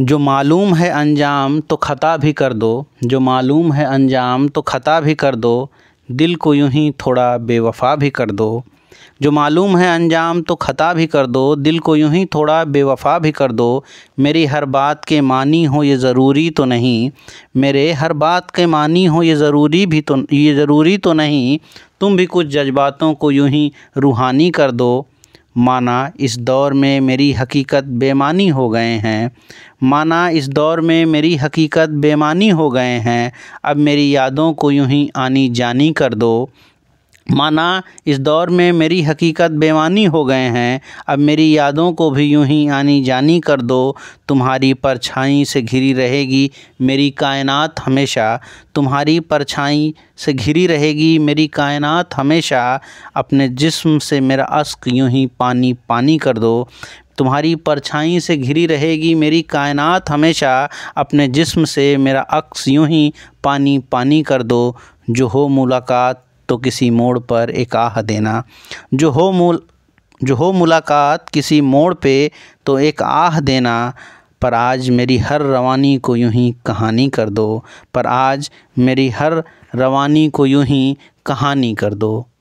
जो मालूम है अंजाम तो ख़ता भी कर दो जो मालूम है अंजाम तो ख़ता भी कर दो दिल को यूं ही थोड़ा बेवफा भी कर दो जो मालूम है अंजाम तो ख़ता भी कर दो दिल को यूं ही थोड़ा बेवफा भी कर दो मेरी हर बात के मानी हो ये ज़रूरी तो नहीं मेरे हर बात के मानी हो ये ज़रूरी भी तो ये ज़रूरी तो नहीं तुम भी कुछ जज्बातों को यूं ही रूहानी कर दो माना इस दौर में मेरी हकीकत बेमानी हो गए हैं माना इस दौर में मेरी हकीकत बेमानी हो गए हैं अब मेरी यादों को यूं ही आनी जानी कर दो माना इस दौर में मेरी हकीकत बेवानी हो गए हैं अब मेरी यादों को भी यूं ही आनी जानी कर दो तुम्हारी परछाई से घिरी रहेगी मेरी कायनात हमेशा तुम्हारी परछाई से घिरी रहेगी मेरी कायनात हमेशा अपने जिस्म से मेरा अश्क यूं ही पानी पानी कर दो तुम्हारी परछाई से घिरी रहेगी मेरी कायनात हमेशा अपने जिस्म से मेरा अक्स यूं ही पानी पानी कर दो जो हो मुलाकात तो किसी मोड़ पर एक आह देना जो हो मूल जो हो मुलाकात किसी मोड़ पे तो एक आह देना पर आज मेरी हर रवानी को यूं ही कहानी कर दो पर आज मेरी हर रवानी को यूं ही कहानी कर दो